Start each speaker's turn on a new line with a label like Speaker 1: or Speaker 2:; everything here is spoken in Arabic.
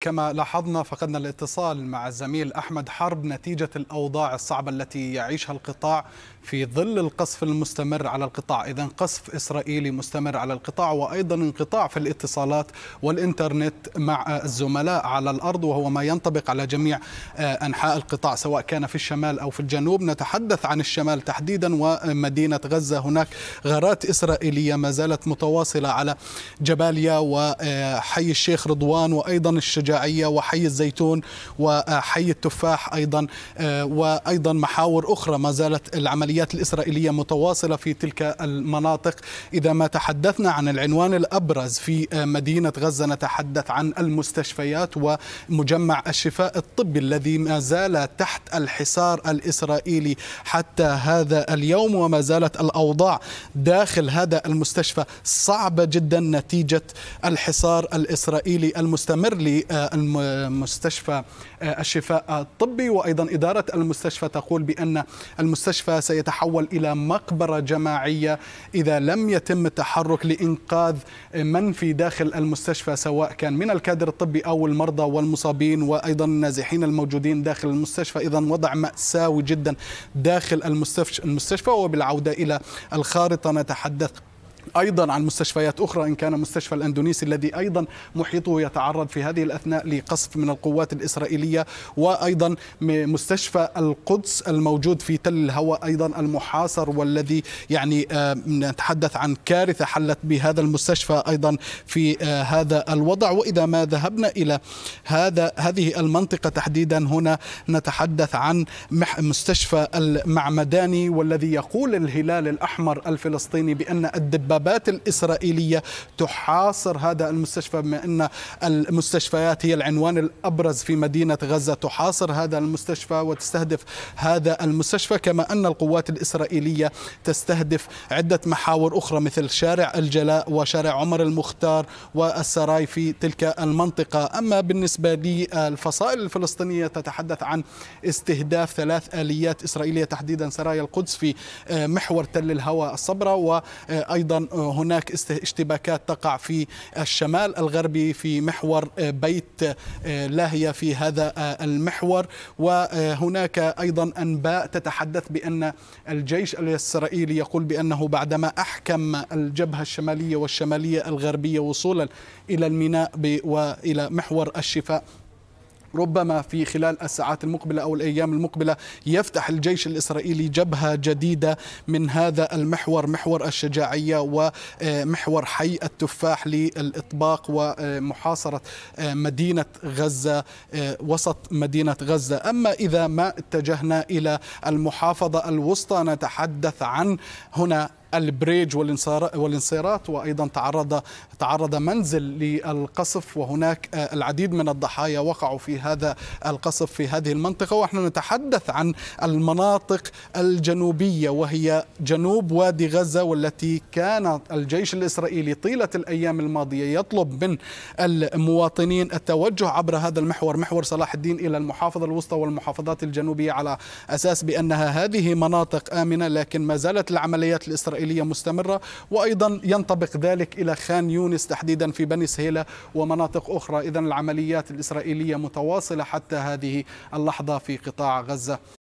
Speaker 1: كما لاحظنا فقدنا الاتصال مع الزميل أحمد حرب نتيجة الأوضاع الصعبة التي يعيشها القطاع في ظل القصف المستمر على القطاع إذا قصف إسرائيلي مستمر على القطاع وأيضا انقطاع في الاتصالات والإنترنت مع الزملاء على الأرض وهو ما ينطبق على جميع آه، أنحاء القطاع سواء كان في الشمال أو في الجنوب نتحدث عن الشمال تحديدا ومدينة غزة هناك غارات إسرائيلية ما زالت متواصلة على جباليا وحي الشيخ رضوان وأيضا الشجاع الشجاعية وحي الزيتون وحي التفاح أيضا آه، وأيضا محاور أخرى ما زالت العمليات الإسرائيلية متواصلة في تلك المناطق إذا ما تحدثنا عن العنوان الأبرز في آه، مدينة غزة نتحدث عن المستشفيات ومجمع الشفاء الطبي الذي ما زال تحت الحصار الإسرائيلي حتى هذا اليوم وما زالت الأوضاع داخل هذا المستشفى صعبة جدا نتيجة الحصار الإسرائيلي المستمر المستشفى آه، الشفاء الطبي وأيضا إدارة المستشفى تقول بأن المستشفى سيتحول إلى مقبرة جماعية إذا لم يتم التحرك لإنقاذ من في داخل المستشفى سواء كان من الكادر الطبي أو المرضى والمصابين وأيضا النازحين الموجودين داخل المستشفى إذا وضع مأساوي جدا داخل المستشفى وبالعودة إلى الخارطة نتحدث أيضا عن مستشفيات أخرى إن كان مستشفى الأندونيسي الذي أيضا محيطه يتعرض في هذه الأثناء لقصف من القوات الإسرائيلية وأيضا مستشفى القدس الموجود في تل الهوى أيضا المحاصر والذي يعني آه، نتحدث عن كارثة حلت بهذا المستشفى أيضا في آه، هذا الوضع وإذا ما ذهبنا إلى هذا هذه المنطقة تحديدا هنا نتحدث عن مستشفى المعمداني والذي يقول الهلال الأحمر الفلسطيني بأن الدباب العقابات الإسرائيلية تحاصر هذا المستشفى بما أن المستشفيات هي العنوان الأبرز في مدينة غزة تحاصر هذا المستشفى وتستهدف هذا المستشفى كما أن القوات الإسرائيلية تستهدف عدة محاور أخرى مثل شارع الجلاء وشارع عمر المختار والسراي في تلك المنطقة أما بالنسبة للفصائل الفلسطينية تتحدث عن استهداف ثلاث آليات إسرائيلية تحديدا سرايا القدس في محور تل الهوى الصبرة وأيضا هناك اشتباكات تقع في الشمال الغربي في محور آه، بيت آه، لاهية في هذا آه، المحور وهناك أيضا أنباء تتحدث بأن الجيش الإسرائيلي يقول بأنه بعدما أحكم الجبهة الشمالية والشمالية الغربية وصولا إلى الميناء وإلى محور الشفاء ربما في خلال الساعات المقبله او الايام المقبله يفتح الجيش الاسرائيلي جبهه جديده من هذا المحور محور الشجاعيه ومحور آه، حي التفاح للاطباق ومحاصره آه، آه، مدينه غزه وسط مدينه غزه اما اذا ما اتجهنا الى المحافظه الوسطى نتحدث عن هنا البريج والانصارات وايضا تعرض تعرض منزل للقصف وهناك آه، العديد من الضحايا وقعوا في هذا القصف في هذه المنطقه ونحن نتحدث عن المناطق الجنوبيه وهي جنوب وادي غزه والتي كان الجيش الاسرائيلي طيله الايام الماضيه يطلب من المواطنين التوجه عبر هذا المحور محور صلاح الدين الى المحافظه الوسطى والمحافظات الجنوبيه على اساس بانها هذه مناطق امنه لكن ما زالت العمليات الاسرائيليه إسرائيلية مستمرة وأيضا ينطبق ذلك إلى خان يونس تحديدا في بني سهيلة ومناطق أخرى إذا العمليات الإسرائيلية متواصلة حتى هذه اللحظة في قطاع غزة